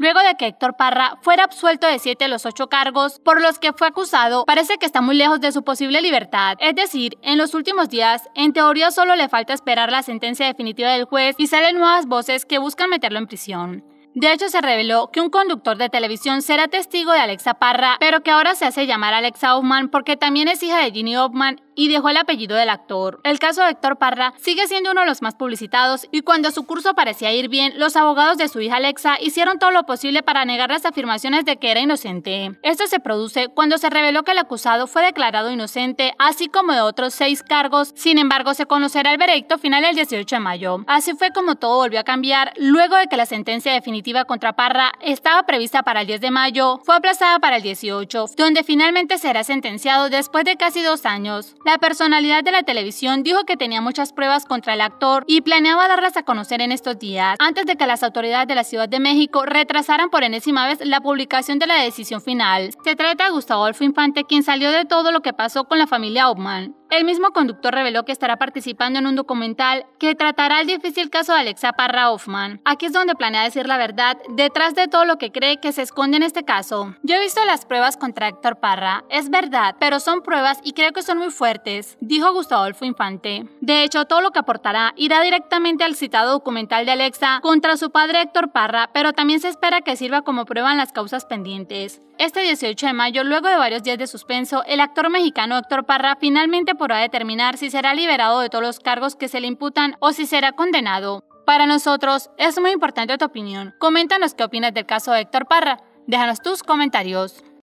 luego de que Héctor Parra fuera absuelto de siete de los ocho cargos por los que fue acusado, parece que está muy lejos de su posible libertad. Es decir, en los últimos días, en teoría solo le falta esperar la sentencia definitiva del juez y salen nuevas voces que buscan meterlo en prisión. De hecho, se reveló que un conductor de televisión será testigo de Alexa Parra, pero que ahora se hace llamar Alexa Hoffman porque también es hija de Ginny Hoffman y dejó el apellido del actor. El caso de Héctor Parra sigue siendo uno de los más publicitados y cuando su curso parecía ir bien, los abogados de su hija Alexa hicieron todo lo posible para negar las afirmaciones de que era inocente. Esto se produce cuando se reveló que el acusado fue declarado inocente, así como de otros seis cargos. Sin embargo, se conocerá el veredicto final el 18 de mayo. Así fue como todo volvió a cambiar luego de que la sentencia definitiva contra Parra estaba prevista para el 10 de mayo, fue aplazada para el 18, donde finalmente será sentenciado después de casi dos años. La personalidad de la televisión dijo que tenía muchas pruebas contra el actor y planeaba darlas a conocer en estos días, antes de que las autoridades de la Ciudad de México retrasaran por enésima vez la publicación de la decisión final. Se trata de Gustavo Adolfo Infante, quien salió de todo lo que pasó con la familia Obman. El mismo conductor reveló que estará participando en un documental que tratará el difícil caso de Alexa Parra Hoffman. Aquí es donde planea decir la verdad detrás de todo lo que cree que se esconde en este caso. Yo he visto las pruebas contra Héctor Parra, es verdad, pero son pruebas y creo que son muy fuertes, dijo Gustavo Infante. De hecho, todo lo que aportará irá directamente al citado documental de Alexa contra su padre Héctor Parra, pero también se espera que sirva como prueba en las causas pendientes. Este 18 de mayo, luego de varios días de suspenso, el actor mexicano Héctor Parra finalmente podrá determinar si será liberado de todos los cargos que se le imputan o si será condenado. Para nosotros es muy importante tu opinión. Coméntanos qué opinas del caso de Héctor Parra. Déjanos tus comentarios.